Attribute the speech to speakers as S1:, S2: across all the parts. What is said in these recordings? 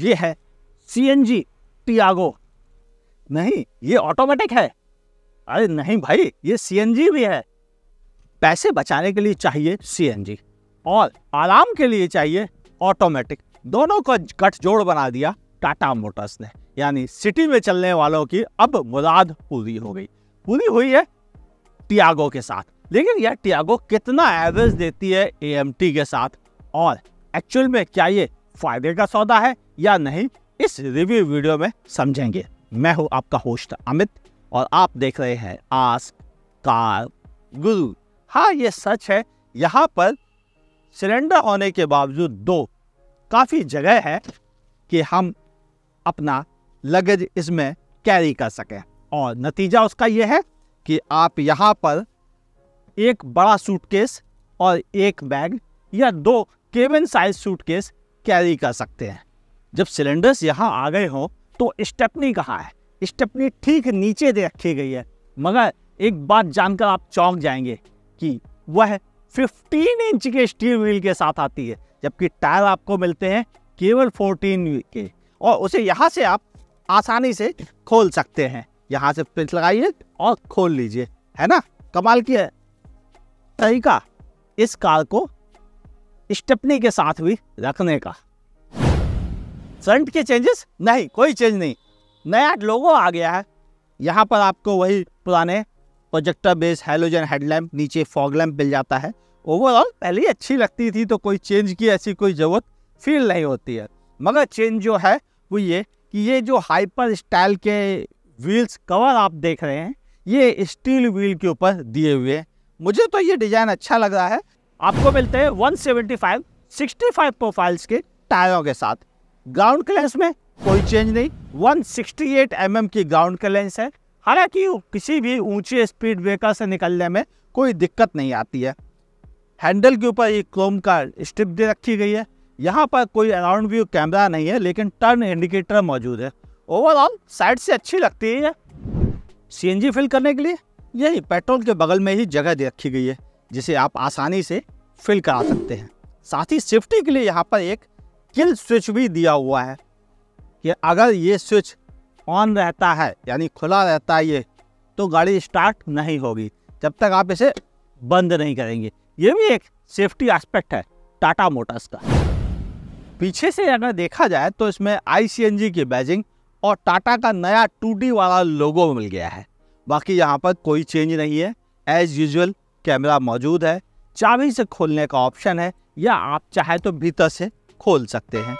S1: ये है C N G Tiago नहीं ये ऑटोमेटिक है अरे नहीं भाई ये सी एन जी भी है पैसे बचाने के लिए चाहिए सी एन जी और आराम के लिए चाहिए ऑटोमेटिक दोनों का गठजोड़ बना दिया टाटा मोटर्स ने यानी सिटी में चलने वालों की अब मुराद पूरी हो गई पूरी हुई है टियागो के साथ लेकिन यह टियागो कितना एवरेज देती है एएमटी के साथ और एक्चुअल में क्या ये फायदे का सौदा है या नहीं इस रिव्यू वीडियो में समझेंगे मैं हूं आपका होस्ट अमित और आप देख रहे हैं आस कार गुरु हाँ ये सच है यहाँ पर सिलेंडर होने के बावजूद दो काफ़ी जगह है कि हम अपना लगेज इसमें कैरी कर सकें और नतीजा उसका यह है कि आप यहाँ पर एक बड़ा सूटकेस और एक बैग या दो केबिन साइज सूटकेस कैरी कर सकते हैं जब सिलेंडर्स यहाँ आ गए हो तो स्टेपनी कहाँ है स्टेपनी ठीक नीचे दे रखी गई है मगर एक बात जानकर आप चौंक जाएंगे कि वह 15 इंच के स्टील व्हील के साथ आती है जबकि टायर आपको मिलते हैं केवल 14 के और उसे यहाँ से आप आसानी से खोल सकते हैं यहाँ से पिंच लगाइए और खोल लीजिए है ना कमाल की है तरीका इस कार को स्टेपनी के साथ भी रखने का करंट के चेंजेस नहीं कोई चेंज नहीं नया लोगो आ गया है यहाँ पर आपको वही पुराने प्रोजेक्टर बेस हेलोजन हेडलैम्प नीचे फॉग लैम्प मिल जाता है ओवरऑल पहले अच्छी लगती थी तो कोई चेंज की ऐसी कोई ज़रूरत फील नहीं होती है मगर चेंज जो है वो ये कि ये जो हाइपर स्टाइल के व्हील्स कवर आप देख रहे हैं ये स्टील व्हील के ऊपर दिए हुए हैं मुझे तो ये डिज़ाइन अच्छा लग रहा है आपको मिलते हैं 175 65 प्रोफाइल्स के टायरों के साथ ग्राउंड क्लेंस में कोई चेंज नहीं 168 सिक्सटी mm की ग्राउंड क्लेंस है हालांकि किसी भी ऊंचे स्पीड ब्रेकर से निकलने में कोई दिक्कत नहीं आती है हैंडल के ऊपर एक क्रोम का स्ट्रिप दे रखी गई है यहाँ पर कोई अराउंड व्यू कैमरा नहीं है लेकिन टर्न इंडिकेटर मौजूद है ओवरऑल साइड से अच्छी लगती है सीएनजी फिल करने के लिए यही पेट्रोल के बगल में ही जगह दे रखी गई है जिसे आप आसानी से फिल करा सकते हैं साथ ही सेफ्टी के लिए यहाँ पर एक किल स्विच भी दिया हुआ है कि अगर ये स्विच ऑन रहता है यानी खुला रहता है ये तो गाड़ी स्टार्ट नहीं होगी जब तक आप इसे बंद नहीं करेंगे ये भी एक सेफ्टी एस्पेक्ट है टाटा मोटर्स का पीछे से अगर देखा जाए तो इसमें आई की बैजिंग और टाटा का नया टू वाला लोगो मिल गया है बाकी यहाँ पर कोई चेंज नहीं है एज यूजल कैमरा मौजूद है चाबी से खोलने का ऑप्शन है या आप चाहे तो भीतर से खोल सकते हैं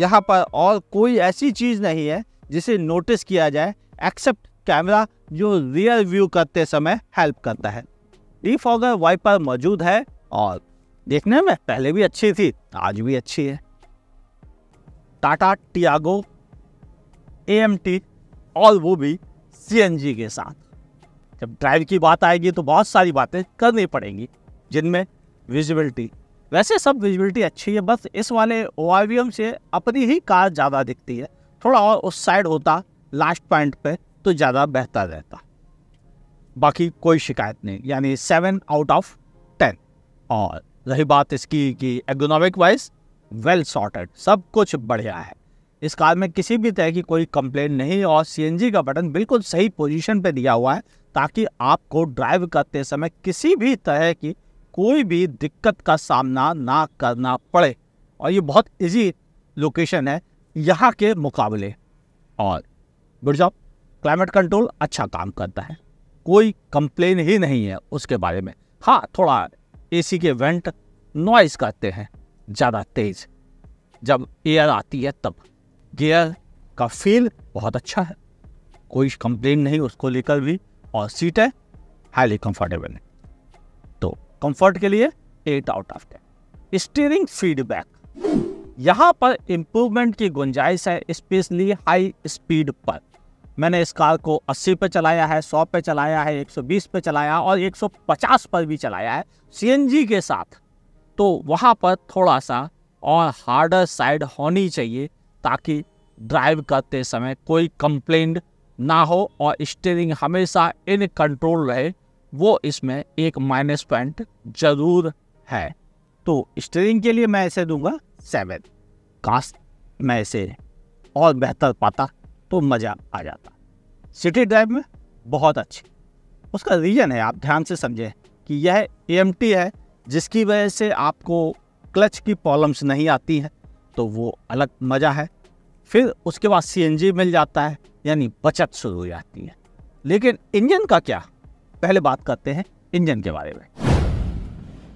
S1: यहाँ पर और कोई ऐसी चीज़ नहीं है जिसे नोटिस किया जाए एक्सेप्ट कैमरा जो रियर व्यू करते समय हेल्प करता है डिफॉगर वाइपर मौजूद है और देखने में पहले भी अच्छी थी आज भी अच्छी है टाटा टियागो ए और वो भी सी के साथ जब ड्राइव की बात आएगी तो बहुत सारी बातें करनी पड़ेंगी जिनमें विजिबिलिटी वैसे सब विजिबिलिटी अच्छी है बस इस वाले ओ से अपनी ही कार ज़्यादा दिखती है थोड़ा और उस साइड होता लास्ट पॉइंट पे तो ज़्यादा बेहतर रहता बाकी कोई शिकायत नहीं यानी सेवन आउट ऑफ टेन और रही बात इसकी कि एगोनॉमिक वाइज वेल सॉर्टेड सब कुछ बढ़िया है इस कार में किसी भी तरह की कोई कंप्लेन नहीं और सी का बटन बिल्कुल सही पोजिशन पे दिया हुआ है ताकि आपको ड्राइव करते समय किसी भी तरह की कोई भी दिक्कत का सामना ना करना पड़े और ये बहुत इजी लोकेशन है यहाँ के मुकाबले और गुड जॉब क्लाइमेट कंट्रोल अच्छा काम करता है कोई कंप्लेन ही नहीं है उसके बारे में हाँ थोड़ा एसी के वेंट नॉइस करते हैं ज़्यादा तेज जब एयर आती है तब गेयर का फील बहुत अच्छा है कोई कंप्लेन नहीं उसको लेकर भी और सीटें हाईली कंफर्टेबल हैं कंफर्ट के लिए eight out of ten steering feedback यहाँ पर इम्प्रूवमेंट की गुंजाइश है स्पेशली हाई स्पीड पर मैंने इस कार को 80 पे चलाया है 100 पे चलाया है 120 पे चलाया और 150 पर भी चलाया है सी के साथ तो वहाँ पर थोड़ा सा और हार्डर साइड होनी चाहिए ताकि ड्राइव करते समय कोई कंप्लेंट ना हो और स्टीयरिंग हमेशा इन कंट्रोल रहे वो इसमें एक माइनस पॉइंट जरूर है तो स्टीयरिंग के लिए मैं इसे दूंगा सेवन कास्ट मैं इसे और बेहतर पाता तो मज़ा आ जाता सिटी ड्राइव में बहुत अच्छी उसका रीज़न है आप ध्यान से समझें कि यह ए है जिसकी वजह से आपको क्लच की प्रॉब्लम्स नहीं आती हैं तो वो अलग मज़ा है फिर उसके बाद सी मिल जाता है यानी बचत शुरू हो जाती है लेकिन इंजन का क्या पहले बात करते हैं इंजन के बारे में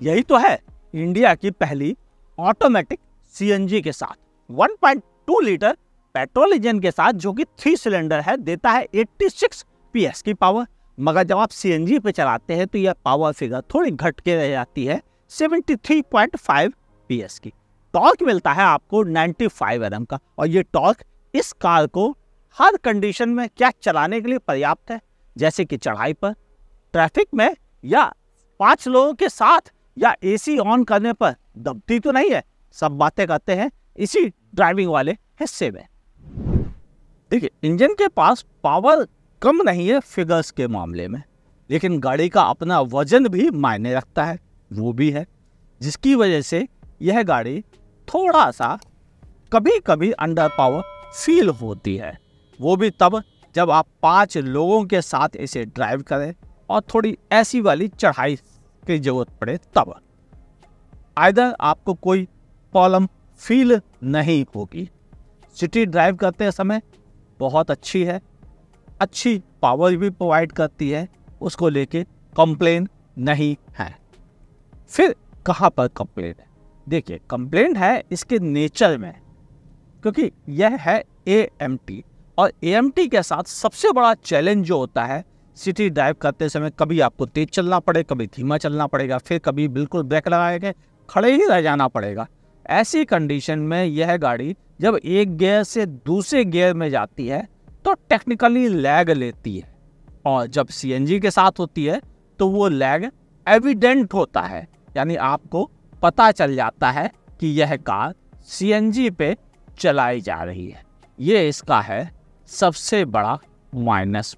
S1: यही तो है इंडिया की पहली ऑटोमेटिक सीएनजी के साथ 1.2 लीटर पेट्रोल इंजन के साथ जो कि थ्री सिलेंडर है देता है 86 पीएस की पावर मगर जब आप सीएनजी पे चलाते हैं तो यह पावर फिगर थोड़ी घट के रह जाती है 73.5 पीएस की टॉर्क मिलता है आपको 95 फाइव mm का और ये टॉर्क इस कार को हर कंडीशन में क्या चलाने के लिए पर्याप्त है जैसे कि चढ़ाई पर ट्रैफिक में या पांच लोगों के साथ या एसी ऑन करने पर दबती तो नहीं है सब बातें करते हैं इसी ड्राइविंग वाले हिस्से में देखिए इंजन के पास पावर कम नहीं है फिगर्स के मामले में लेकिन गाड़ी का अपना वजन भी मायने रखता है वो भी है जिसकी वजह से यह गाड़ी थोड़ा सा कभी कभी अंडर पावर फील होती है वो भी तब जब आप पांच लोगों के साथ इसे ड्राइव करें और थोड़ी ऐसी वाली चढ़ाई की ज़रूरत पड़े तब आयदर आपको कोई प्रॉब्लम फील नहीं होगी सिटी ड्राइव करते समय बहुत अच्छी है अच्छी पावर भी प्रोवाइड करती है उसको लेके कंप्लेन नहीं है फिर कहाँ पर कंप्लेन है देखिए कंप्लेंट है इसके नेचर में क्योंकि यह है ए और ए के साथ सबसे बड़ा चैलेंज जो होता है सिटी ड्राइव करते समय कभी आपको तेज़ चलना पड़े कभी धीमा चलना पड़ेगा फिर कभी बिल्कुल ब्रेक लगाएंगे खड़े ही रह जाना पड़ेगा ऐसी कंडीशन में यह गाड़ी जब एक गियर से दूसरे गियर में जाती है तो टेक्निकली लैग लेती है और जब सी के साथ होती है तो वो लैग एविडेंट होता है यानी आपको पता चल जाता है कि यह कार सी पे चलाई जा रही है ये इसका है सबसे बड़ा माइनस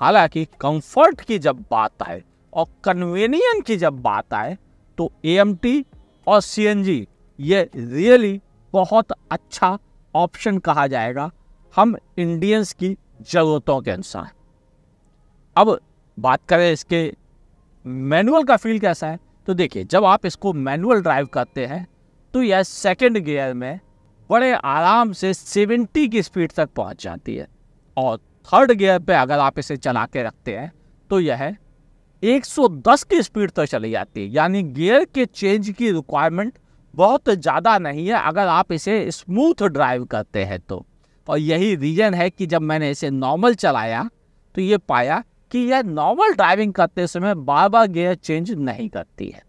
S1: हालांकि कंफर्ट की जब बात आए और कन्वीनियन की जब बात आए तो ए और सी ये रियली बहुत अच्छा ऑप्शन कहा जाएगा हम इंडियंस की ज़रूरतों के अनुसार अब बात करें इसके मैनुअल का फील कैसा है तो देखिए जब आप इसको मैनुअल ड्राइव करते हैं तो यह सेकेंड गियर में बड़े आराम से 70 की स्पीड तक पहुंच जाती है और थर्ड गियर पे अगर आप इसे चला के रखते हैं तो यह 110 की स्पीड तक चली जाती है यानी गियर के चेंज की रिक्वायरमेंट बहुत ज़्यादा नहीं है अगर आप इसे स्मूथ ड्राइव करते हैं तो और यही रीज़न है कि जब मैंने इसे नॉर्मल चलाया तो ये पाया कि यह नॉर्मल ड्राइविंग करते समय बार बार गियर चेंज नहीं करती है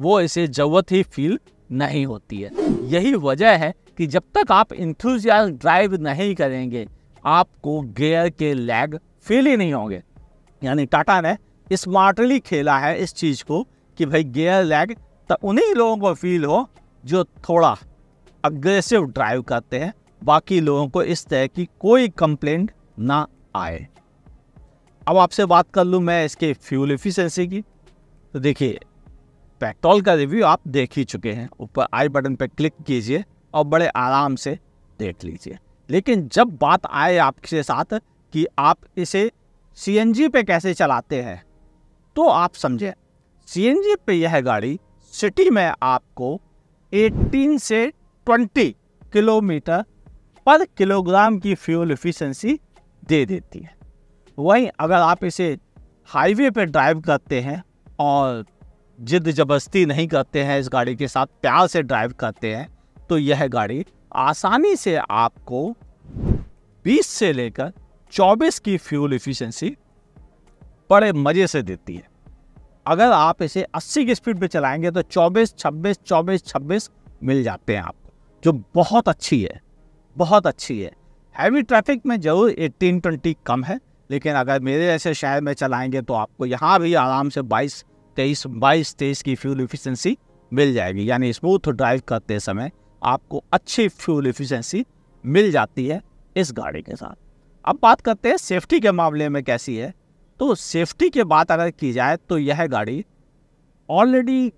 S1: वो इसे ज़रूरत ही फील नहीं होती है यही वजह है कि जब तक आप इंथ्यूजियाज ड्राइव नहीं करेंगे आपको गेयर के लैग फील ही नहीं होंगे यानी टाटा ने स्मार्टली खेला है इस चीज़ को कि भाई गेयर लैग तो उन्हीं लोगों को फील हो जो थोड़ा अग्रेसिव ड्राइव करते हैं बाकी लोगों को इस तरह की कोई कंप्लेंट ना आए अब आपसे बात कर लूँ मैं इसके फ्यूल एफिशिएंसी की तो देखिए पेट्रोल का रिव्यू आप देख ही चुके हैं ऊपर आई बटन पर क्लिक कीजिए और बड़े आराम से देख लीजिए लेकिन जब बात आए आपके साथ कि आप इसे सीएनजी पे कैसे चलाते हैं तो आप समझें सीएनजी पे यह गाड़ी सिटी में आपको 18 से 20 किलोमीटर पर किलोग्राम की फ्यूल एफिशिएंसी दे देती है वहीं अगर आप इसे हाईवे पर ड्राइव करते हैं और जिद जबस्ती नहीं करते हैं इस गाड़ी के साथ प्यार से ड्राइव करते हैं तो यह गाड़ी आसानी से आपको 20 से लेकर 24 की फ्यूल इफिशेंसी बड़े मज़े से देती है अगर आप इसे 80 की स्पीड पे चलाएंगे तो 24, 26, 24, 26 मिल जाते हैं आपको जो बहुत अच्छी है बहुत अच्छी है हैवी ट्रैफिक में जरूर 18, 20 कम है लेकिन अगर मेरे ऐसे शहर में चलाएंगे तो आपको यहाँ भी आराम से 22, 23, 22, 23 की फ्यूल इफिशेंसी मिल जाएगी यानी स्मूथ ड्राइव करते समय आपको अच्छी फ्यूल एफिशिएंसी मिल जाती है इस गाड़ी के साथ अब बात करते हैं सेफ्टी के मामले में कैसी है तो सेफ्टी के बात अगर की जाए तो यह गाड़ी ऑलरेडी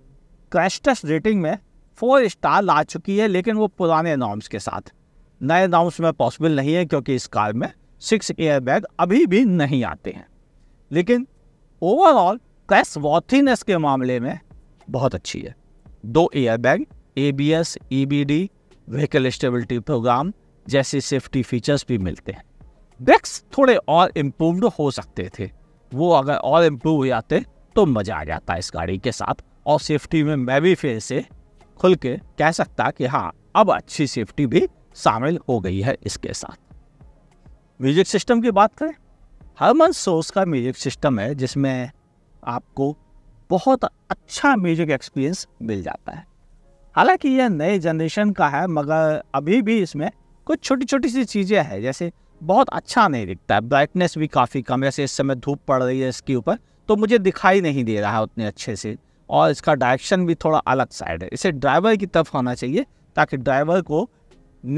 S1: क्रैश टेस्ट रेटिंग में फोर स्टार ला चुकी है लेकिन वो पुराने नॉर्म्स के साथ नए नॉर्म्स में पॉसिबल नहीं है क्योंकि इस कार में सिक्स एयर बैग अभी भी नहीं आते हैं लेकिन ओवरऑल क्रैश वॉथीनेस के मामले में बहुत अच्छी है दो air bag A B S E B D vehicle stability programme जैसे सेफ्टी फीचर्स भी मिलते हैं ब्रेक्स थोड़े और इम्प्रूवड हो सकते थे वो अगर और इम्प्रूव हो जाते तो मज़ा आ जाता इस गाड़ी के साथ और सेफ्टी में मैं भी फिर से खुल के कह सकता कि हाँ अब अच्छी सेफ्टी भी शामिल हो गई है इसके साथ म्यूजिक सिस्टम की बात करें हरमन सोर्स का म्यूजिक सिस्टम है जिसमें आपको बहुत अच्छा म्यूजिक एक्सपीरियंस मिल जाता है हालांकि यह नए जनरेशन का है मगर अभी भी इसमें कुछ छोटी छोटी सी चीज़ें हैं जैसे बहुत अच्छा नहीं दिखता है ब्राइटनेस भी काफ़ी कम जैसे इस समय धूप पड़ रही है इसके ऊपर तो मुझे दिखाई नहीं दे रहा है उतने अच्छे से और इसका डायरेक्शन भी थोड़ा अलग साइड है इसे ड्राइवर की तरफ होना चाहिए ताकि ड्राइवर को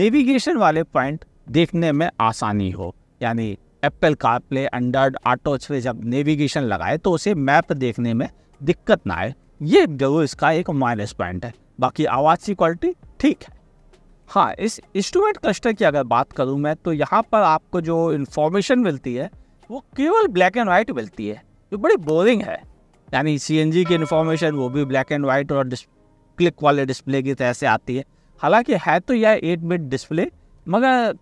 S1: नेविगेशन वाले पॉइंट देखने में आसानी हो यानी Apple CarPlay Android Auto पे जब नेविगेशन लगाए तो उसे मैप देखने में दिक्कत ना आए ये जरूर इसका एक माइनस पॉइंट है बाकी आवाज़ की क्वालिटी ठीक है हाँ इस इंस्ट्रूमेंट क्लस्टर की अगर बात करूँ मैं तो यहाँ पर आपको जो इन्फॉर्मेशन मिलती है वो केवल ब्लैक एंड वाइट मिलती है जो बड़ी बोरिंग है यानी सी एन जी की इन्फॉर्मेशन वो भी ब्लैक एंड वाइट और क्लिक वाले डिस्प्ले की तरह से आती है हालांकि है तो यह एट बिट डिस्प्ले मगर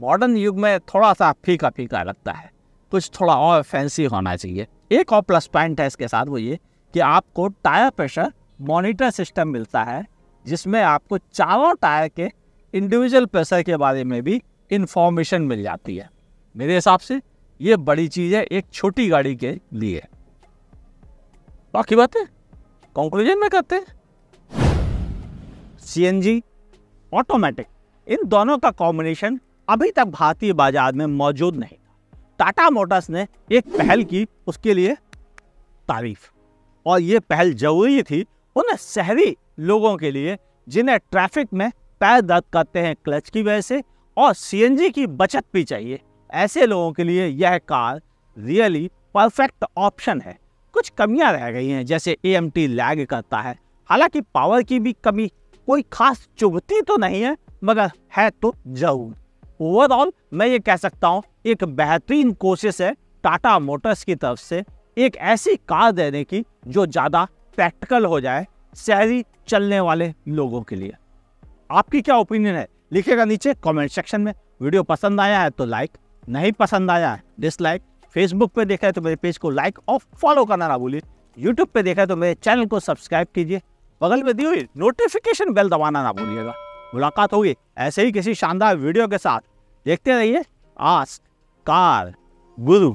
S1: मॉडर्न युग में थोड़ा सा फीका फीका लगता है कुछ थोड़ा और फैंसी होना चाहिए एक और प्लस पॉइंट है इसके साथ वो ये कि आपको टायर प्रेशर मॉनिटर सिस्टम मिलता है जिसमें आपको चारों टायर के इंडिविजुअल प्रेशर के बारे में भी इंफॉर्मेशन मिल जाती है मेरे हिसाब से ये बड़ी चीज़ है एक छोटी गाड़ी के लिए बाकी बातें कंक्लूजन में करते हैं सीएनजी ऑटोमेटिक इन दोनों का कॉम्बिनेशन अभी तक भारतीय बाजार में मौजूद नहीं टाटा मोटर्स ने एक पहल की उसके लिए तारीफ और ये पहल जरूरी थी उन शहरी लोगों के लिए जिन्हें ट्रैफिक में पैर दर्द करते हैं क्लच की वजह से और सीएनजी की बचत भी चाहिए ऐसे लोगों के लिए यह कार रियली परफेक्ट ऑप्शन है कुछ कमियां रह गई हैं जैसे ए एम टी लैग करता है हालांकि पावर की भी कमी कोई खास चुभती तो नहीं है मगर है तो जरूर ओवरऑल मैं ये कह सकता हूँ एक बेहतरीन कोशिश है टाटा मोटर्स की तरफ से एक ऐसी कार देने की जो ज़्यादा प्रैक्टिकल हो जाए शहरी चलने वाले लोगों के लिए आपकी क्या ओपिनियन है लिखेगा नीचे कमेंट सेक्शन में वीडियो पसंद आया है तो लाइक नहीं पसंद आया है डिसलाइक फेसबुक पे देखा है तो मेरे पेज को लाइक और फॉलो करना ना भूलिए यूट्यूब पे देखा है तो मेरे चैनल को सब्सक्राइब कीजिए बगल में दी हुई नोटिफिकेशन बेल दबाना ना भूलिएगा मुलाकात होगी ऐसे ही किसी शानदार वीडियो के साथ देखते रहिए आस्क कार गुरु